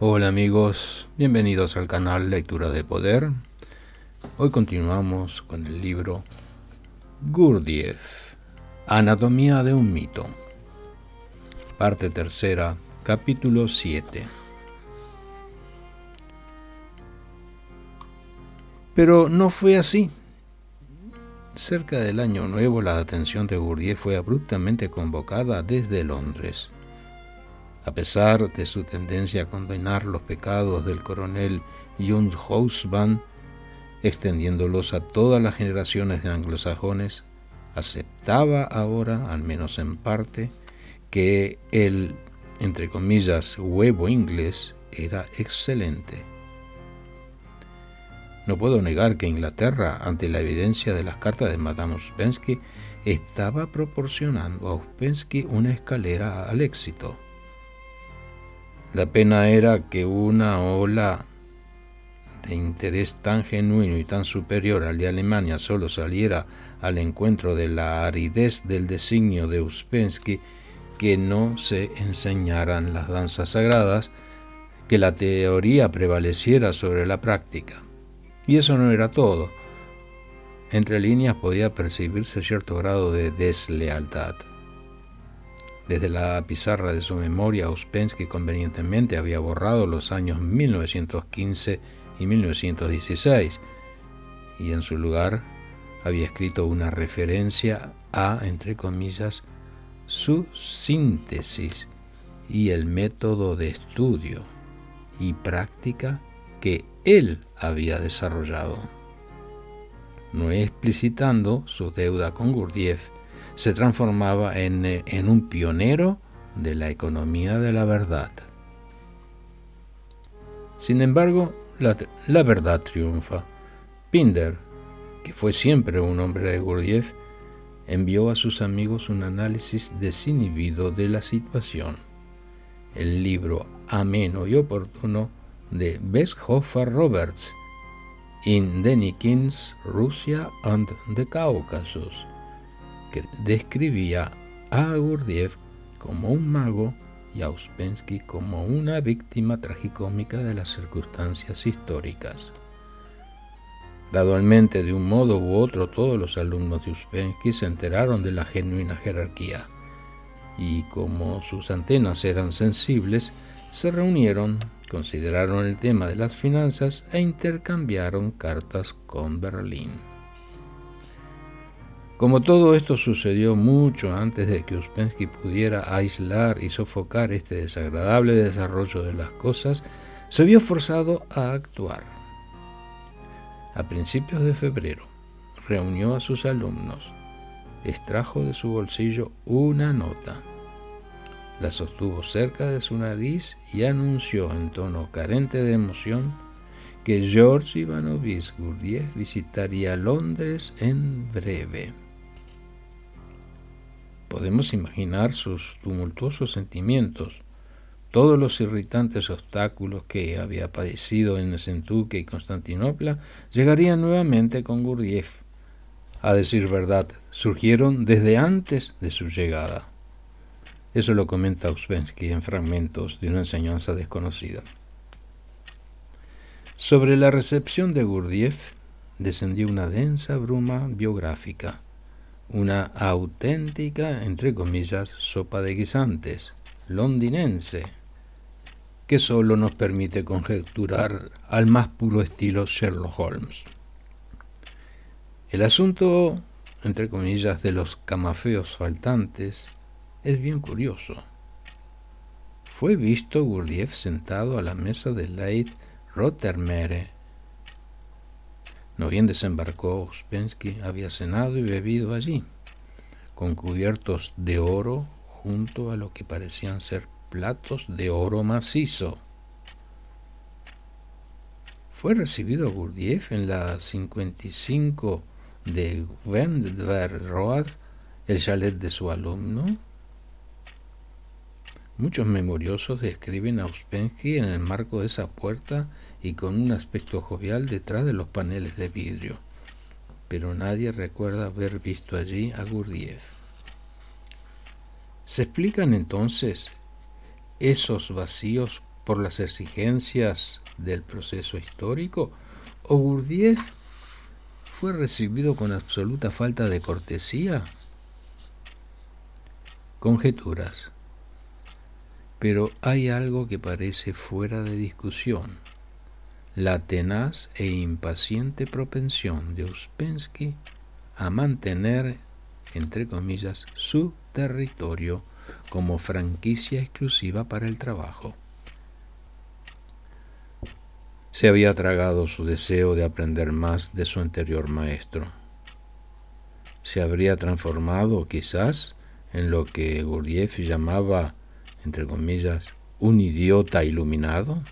Hola amigos, bienvenidos al canal Lectura de Poder. Hoy continuamos con el libro Gurdjieff, Anatomía de un mito, parte tercera, capítulo 7. Pero no fue así. Cerca del año nuevo la atención de Gurdjieff fue abruptamente convocada desde Londres. A pesar de su tendencia a condenar los pecados del coronel Jung Hausmann, extendiéndolos a todas las generaciones de anglosajones, aceptaba ahora, al menos en parte, que el, entre comillas, huevo inglés era excelente. No puedo negar que Inglaterra, ante la evidencia de las cartas de Madame Uspensky, estaba proporcionando a Uspensky una escalera al éxito. La pena era que una ola de interés tan genuino y tan superior al de Alemania solo saliera al encuentro de la aridez del designio de Uspensky, que no se enseñaran las danzas sagradas, que la teoría prevaleciera sobre la práctica. Y eso no era todo. Entre líneas podía percibirse cierto grado de deslealtad. Desde la pizarra de su memoria, que convenientemente había borrado los años 1915 y 1916 y en su lugar había escrito una referencia a, entre comillas, su síntesis y el método de estudio y práctica que él había desarrollado. No explicitando su deuda con Gurdjieff, se transformaba eh, en, un pionero de la economía de la verdad. Sin embargo, la, verdad triunfa. Pinder, que fue siempre un hombre de Gurdjieff, envió a sus amigos un análisis desinhibido de la situación. El libro ameno y oportuno de Beshofer Roberts, In Denikins, Russia and the Caucasus que describía a Gurdjieff como un mago y a Uspensky como una víctima tragicómica de las circunstancias históricas. Gradualmente, de un modo u otro, todos los alumnos de Uspensky se enteraron de la genuina jerarquía, y como sus antenas eran sensibles, se reunieron, consideraron el tema de las finanzas e intercambiaron cartas con Berlín. Como todo esto sucedió mucho antes de que Uspensky pudiera aislar y sofocar este desagradable desarrollo de las cosas, se vio forzado a actuar. A principios de febrero, reunió a sus alumnos, extrajo de su bolsillo una nota, la sostuvo cerca de su nariz y anunció en tono carente de emoción que George Ivanovich Gurdjieff visitaría Londres en breve. Podemos imaginar sus tumultuosos sentimientos, todos los irritantes obstáculos que había padecido en Sentuque y Constantinopla llegarían nuevamente con Gurdjieff. A decir verdad, surgieron desde antes de su llegada. Eso lo comenta Uspensky en fragmentos de una enseñanza desconocida. Sobre la recepción de Gurdjieff descendió una densa bruma biográfica una auténtica, entre comillas, sopa de guisantes, londinense, que solo nos permite conjeturar al más puro estilo Sherlock Holmes. El asunto, entre comillas, de los camafeos faltantes es bien curioso. Fue visto Gurdjieff sentado a la mesa de Leith Rottermere no bien desembarcó Uspensky, había cenado y bebido allí, con cubiertos de oro junto a lo que parecían ser platos de oro macizo. Fue recibido Gurdjieff en la 55 de Road, el chalet de su alumno, Muchos memoriosos describen a Ouspensky en el marco de esa puerta y con un aspecto jovial detrás de los paneles de vidrio, pero nadie recuerda haber visto allí a Gurdjieff. ¿Se explican entonces esos vacíos por las exigencias del proceso histórico? ¿O Gurdjieff fue recibido con absoluta falta de cortesía? Conjeturas. Pero hay algo que parece fuera de discusión. La tenaz e impaciente propensión de Uspensky a mantener, entre comillas, su territorio como franquicia exclusiva para el trabajo. Se había tragado su deseo de aprender más de su anterior maestro. Se habría transformado, quizás, en lo que Gurdjieff llamaba entre comillas, un idiota iluminado?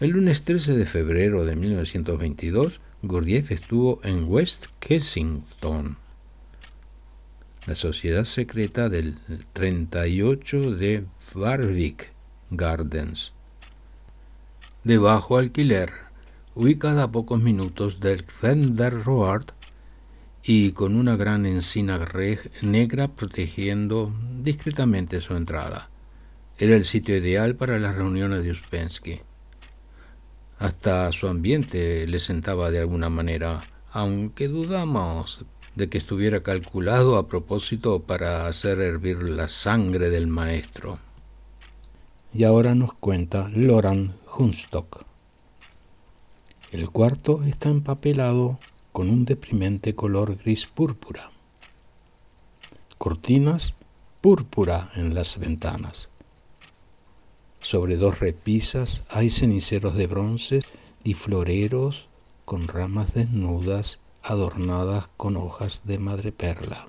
El lunes 13 de febrero de 1922, Gordiev estuvo en West Kensington, la sociedad secreta del 38 de Warwick Gardens, de bajo alquiler, ubicada a pocos minutos del Fender Road y con una gran encina negra protegiendo discretamente su entrada. Era el sitio ideal para las reuniones de Uspensky. Hasta su ambiente le sentaba de alguna manera, aunque dudamos de que estuviera calculado a propósito para hacer hervir la sangre del maestro. Y ahora nos cuenta Loran Hunstock. El cuarto está empapelado con un deprimente color gris púrpura. Cortinas púrpura en las ventanas. Sobre dos repisas hay ceniceros de bronce y floreros con ramas desnudas adornadas con hojas de madreperla.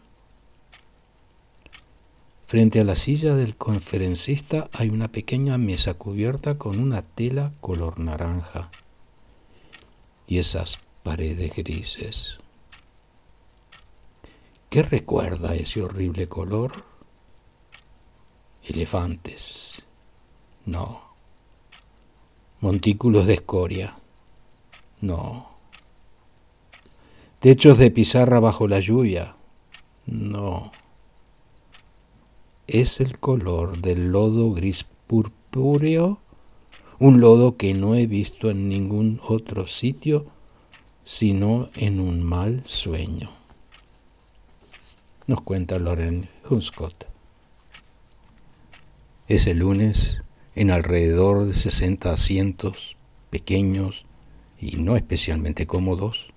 Frente a la silla del conferencista hay una pequeña mesa cubierta con una tela color naranja. Y esas paredes grises. ¿Qué recuerda ese horrible color? Elefantes. No. Montículos de escoria. No. Techos de pizarra bajo la lluvia. No. Es el color del lodo gris purpúreo, un lodo que no he visto en ningún otro sitio sino en un mal sueño. Nos cuenta Loren Hunscott. Ese lunes, en alrededor de 60 asientos, pequeños y no especialmente cómodos,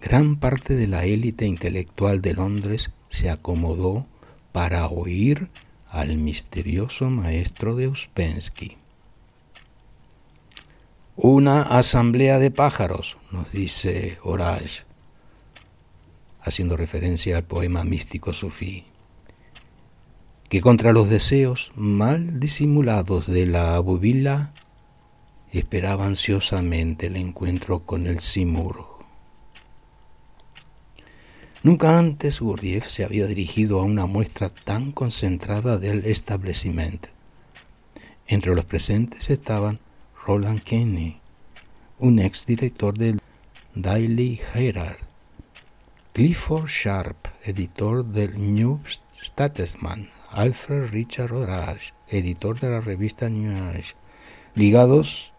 gran parte de la élite intelectual de Londres se acomodó para oír al misterioso maestro de Uspensky. Una asamblea de pájaros, nos dice Orage, haciendo referencia al poema místico sufí, que contra los deseos mal disimulados de la abubila esperaba ansiosamente el encuentro con el simurgo. Nunca antes Gurdjieff se había dirigido a una muestra tan concentrada del establecimiento. Entre los presentes estaban Roland Kenney, un ex director del Daily Herald, Clifford Sharp, editor del New Statesman, Alfred Richard O'Rage, editor de la revista New Age, ligados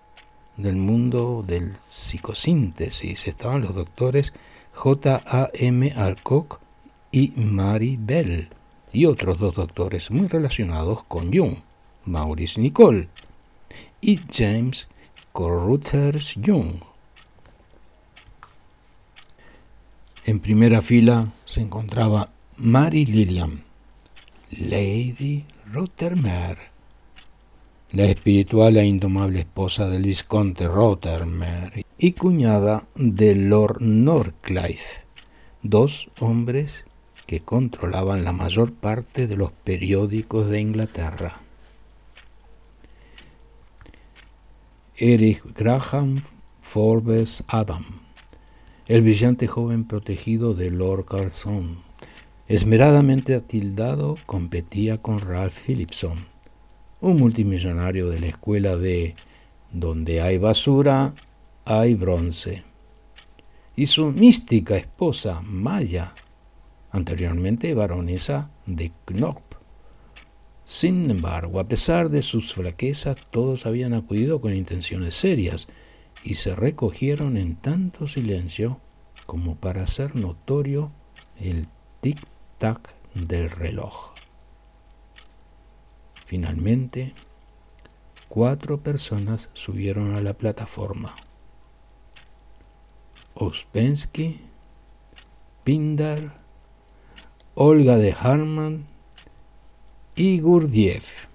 del mundo del psicosíntesis. Estaban los doctores M Alcock y Mary Bell, y otros dos doctores muy relacionados con Jung, Maurice Nicole y James Corruthers Young. En primera fila se encontraba Mary Lillian, Lady Rothermere, la espiritual e indomable esposa del visconte Rothermere y cuñada de Lord Norcliffe, dos hombres que controlaban la mayor parte de los periódicos de Inglaterra. Eric Graham Forbes Adam, el brillante joven protegido de Lord Carson, esmeradamente atildado, competía con Ralph Phillipson, un multimillonario de la escuela de Donde hay basura, hay bronce, y su mística esposa, Maya, anteriormente baronesa de Knock. Sin embargo, a pesar de sus flaquezas, todos habían acudido con intenciones serias y se recogieron en tanto silencio como para hacer notorio el tic-tac del reloj. Finalmente, cuatro personas subieron a la plataforma. Ospensky, Pindar, Olga de Harman y Gurdjieff.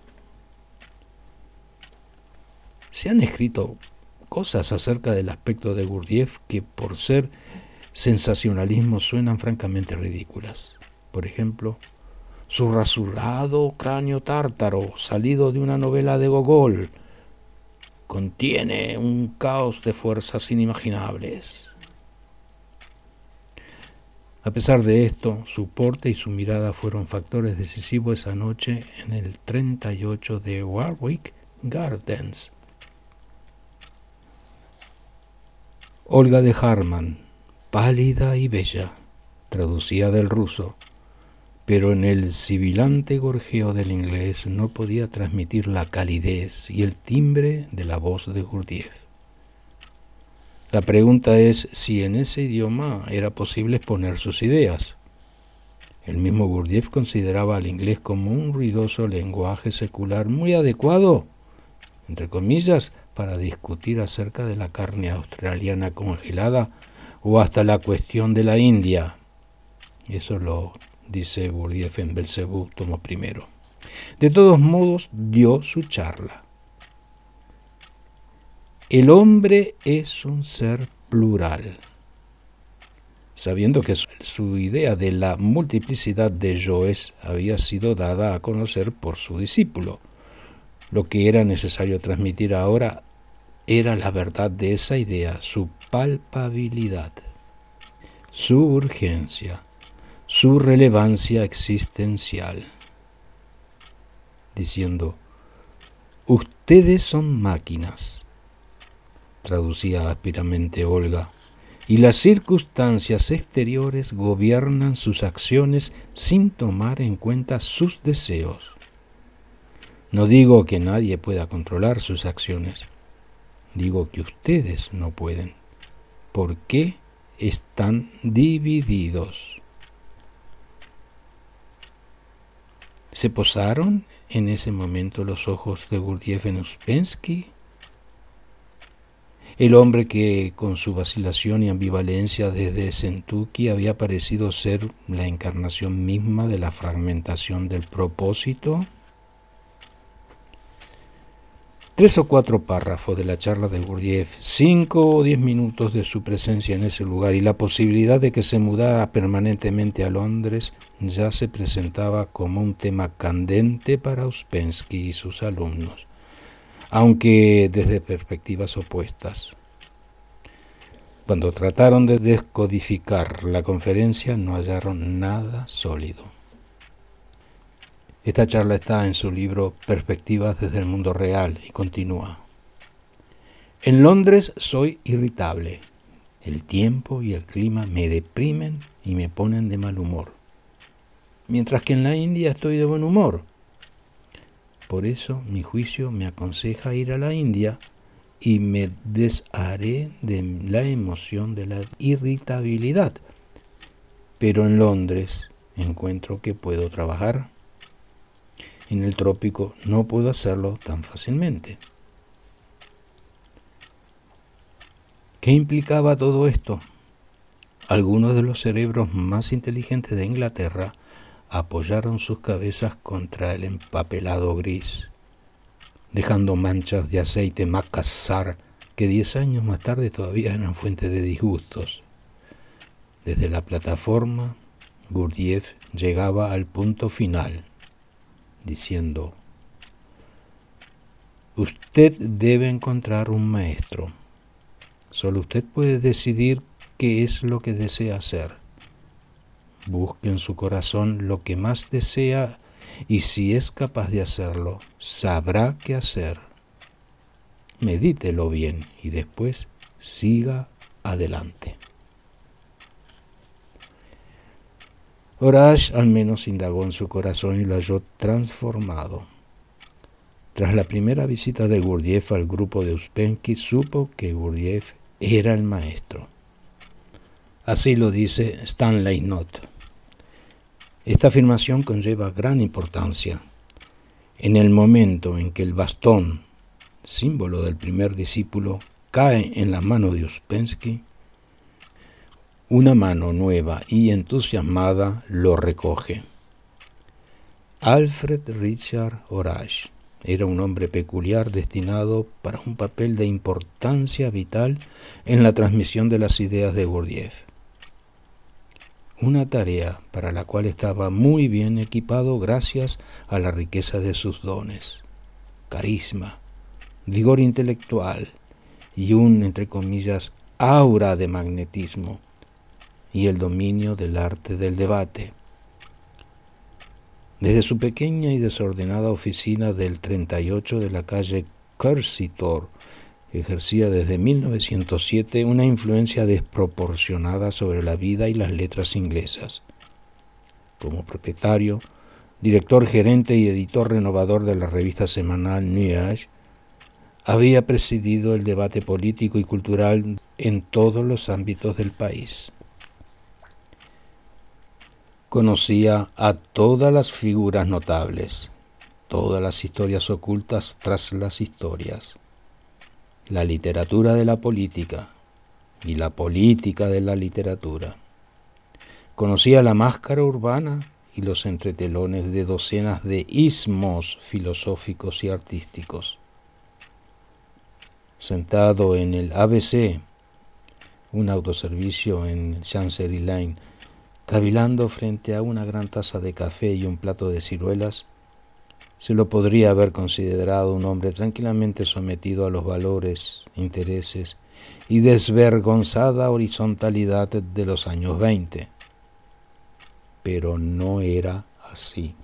Se han escrito cosas acerca del aspecto de Gurdjieff que por ser sensacionalismo suenan francamente ridículas. Por ejemplo, su rasurado cráneo tártaro, salido de una novela de Gogol, contiene un caos de fuerzas inimaginables. A pesar de esto, su porte y su mirada fueron factores decisivos esa noche en el 38 de Warwick Gardens. Olga de Harman, pálida y bella, traducía del ruso, pero en el sibilante gorjeo del inglés no podía transmitir la calidez y el timbre de la voz de Gurdjieff. La pregunta es si en ese idioma era posible exponer sus ideas. El mismo Bourdieu consideraba al inglés como un ruidoso lenguaje secular muy adecuado, entre comillas, para discutir acerca de la carne australiana congelada o hasta la cuestión de la India. Eso lo dice Bourdieu en Belcebú, tomo primero. De todos modos, dio su charla. El hombre es un ser plural. Sabiendo que su idea de la multiplicidad de yoes había sido dada a conocer por su discípulo, lo que era necesario transmitir ahora era la verdad de esa idea, su palpabilidad, su urgencia, su relevancia existencial, diciendo, ustedes son máquinas traducía aspiramente Olga, y las circunstancias exteriores gobiernan sus acciones sin tomar en cuenta sus deseos. No digo que nadie pueda controlar sus acciones, digo que ustedes no pueden. porque están divididos? ¿Se posaron en ese momento los ojos de Gurdjieff en Uspensky? El hombre que con su vacilación y ambivalencia desde Sentuki había parecido ser la encarnación misma de la fragmentación del propósito. Tres o cuatro párrafos de la charla de Gurdjieff, cinco o diez minutos de su presencia en ese lugar y la posibilidad de que se mudara permanentemente a Londres ya se presentaba como un tema candente para Uspensky y sus alumnos aunque desde perspectivas opuestas. Cuando trataron de descodificar la conferencia no hallaron nada sólido. Esta charla está en su libro Perspectivas desde el mundo real y continúa. En Londres soy irritable. El tiempo y el clima me deprimen y me ponen de mal humor. Mientras que en la India estoy de buen humor por eso mi juicio me aconseja ir a la India y me desharé de la emoción de la irritabilidad. Pero en Londres encuentro que puedo trabajar. En el trópico no puedo hacerlo tan fácilmente. ¿Qué implicaba todo esto? Algunos de los cerebros más inteligentes de Inglaterra apoyaron sus cabezas contra el empapelado gris, dejando manchas de aceite macazar que diez años más tarde todavía eran fuente de disgustos. Desde la plataforma, Gurdjieff llegaba al punto final, diciendo, Usted debe encontrar un maestro. Solo usted puede decidir qué es lo que desea hacer. Busque en su corazón lo que más desea y si es capaz de hacerlo, sabrá qué hacer. Medítelo bien y después siga adelante. Horash al menos indagó en su corazón y lo halló transformado. Tras la primera visita de Gurdjieff al grupo de Uspenki, supo que Gurdjieff era el maestro. Así lo dice Stanley Knott. Esta afirmación conlleva gran importancia. En el momento en que el bastón, símbolo del primer discípulo, cae en la mano de Uspensky, una mano nueva y entusiasmada lo recoge. Alfred Richard Orage era un hombre peculiar destinado para un papel de importancia vital en la transmisión de las ideas de Gurdjieff una tarea para la cual estaba muy bien equipado gracias a la riqueza de sus dones, carisma, vigor intelectual y un, entre comillas, aura de magnetismo y el dominio del arte del debate. Desde su pequeña y desordenada oficina del 38 de la calle Cursitor, ejercía desde 1907 una influencia desproporcionada sobre la vida y las letras inglesas. Como propietario, director gerente y editor renovador de la revista semanal New Age, había presidido el debate político y cultural en todos los ámbitos del país. Conocía a todas las figuras notables, todas las historias ocultas tras las historias la literatura de la política y la política de la literatura. Conocía la máscara urbana y los entretelones de docenas de ismos filosóficos y artísticos. Sentado en el ABC, un autoservicio en Chancery Lane, cavilando frente a una gran taza de café y un plato de ciruelas, se lo podría haber considerado un hombre tranquilamente sometido a los valores, intereses y desvergonzada horizontalidad de los años 20. Pero no era así.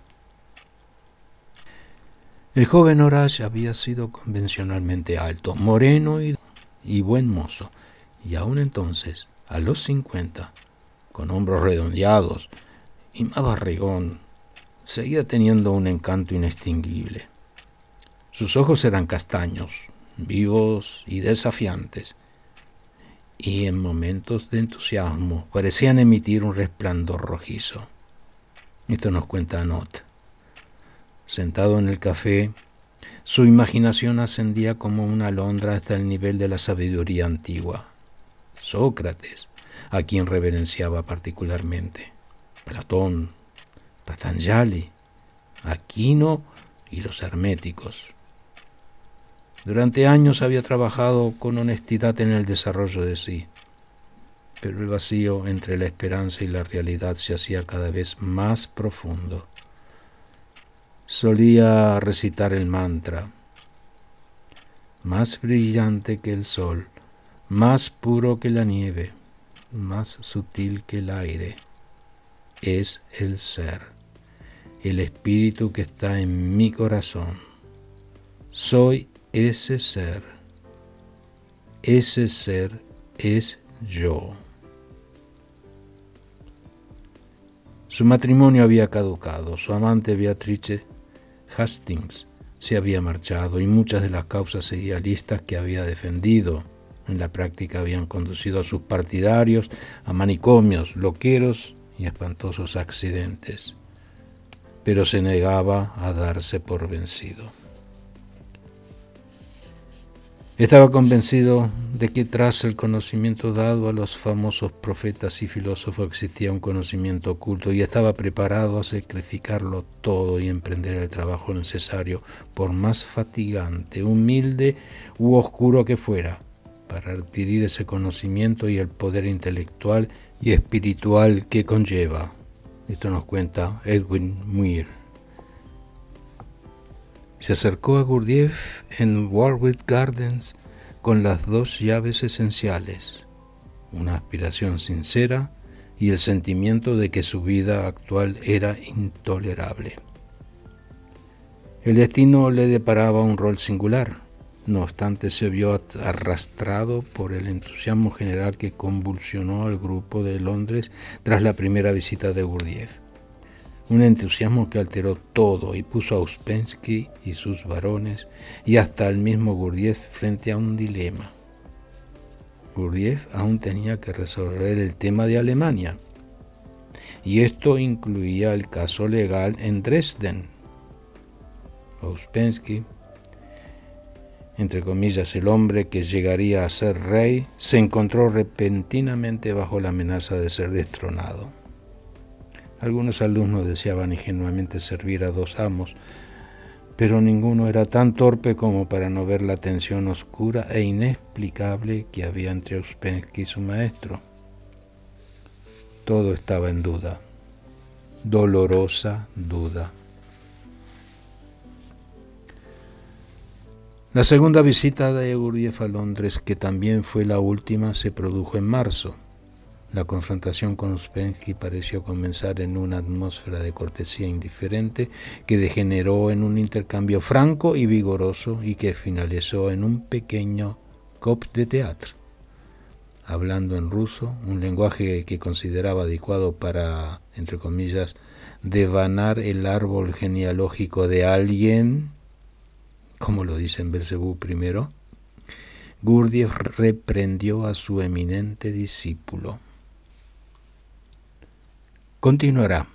El joven Horace había sido convencionalmente alto, moreno y, buen mozo, y aún entonces, a los 50, con hombros redondeados y más barrigón seguía teniendo un encanto inextinguible. Sus ojos eran castaños, vivos y desafiantes, y en momentos de entusiasmo parecían emitir un resplandor rojizo. Esto nos cuenta Anot. Sentado en el café, su imaginación ascendía como una alondra hasta el nivel de la sabiduría antigua. Sócrates, a quien reverenciaba particularmente, Platón, Patanjali, Aquino y los herméticos. Durante años había trabajado con honestidad en el desarrollo de sí, pero el vacío entre la esperanza y la realidad se hacía cada vez más profundo. Solía recitar el mantra, más brillante que el sol, más puro que la nieve, más sutil que el aire, es el ser el espíritu que está en mi corazón. Soy ese ser. Ese ser es yo. Su matrimonio había caducado, su amante Beatrice Hastings se había marchado y muchas de las causas idealistas que había defendido en la práctica habían conducido a sus partidarios a manicomios, loqueros y espantosos accidentes pero se negaba a darse por vencido. Estaba convencido de que tras el conocimiento dado a los famosos profetas y filósofos existía un conocimiento oculto y estaba preparado a sacrificarlo todo y emprender el trabajo necesario, por más fatigante, humilde u oscuro que fuera, para adquirir ese conocimiento y el poder intelectual y espiritual que conlleva. Esto nos cuenta Edwin Muir. Se acercó a Gurdjieff en Warwick Gardens con las dos llaves esenciales, una aspiración sincera y el sentimiento de que su vida actual era intolerable. El destino le deparaba un rol singular, no obstante, se vio arrastrado por el entusiasmo general que convulsionó al grupo de Londres tras la primera visita de Gurdjieff. Un entusiasmo que alteró todo y puso a Uspensky y sus varones y hasta al mismo Gurdjieff frente a un dilema. Gurdjieff aún tenía que resolver el tema de Alemania, y esto incluía el caso legal en Dresden entre comillas, el hombre que llegaría a ser rey, se encontró repentinamente bajo la amenaza de ser destronado. Algunos alumnos deseaban ingenuamente servir a dos amos, pero ninguno era tan torpe como para no ver la tensión oscura e inexplicable que había entre Uspensky y su maestro. Todo estaba en duda, dolorosa duda. La segunda visita de Gurdjieff a Londres, que también fue la última, se produjo en marzo. La confrontación con Uspensky pareció comenzar en una atmósfera de cortesía indiferente que degeneró en un intercambio franco y vigoroso y que finalizó en un pequeño cop de teatro. Hablando en ruso, un lenguaje que consideraba adecuado para, entre comillas, devanar el árbol genealógico de alguien como lo dice en primero, Gurdjieff reprendió a su eminente discípulo. Continuará.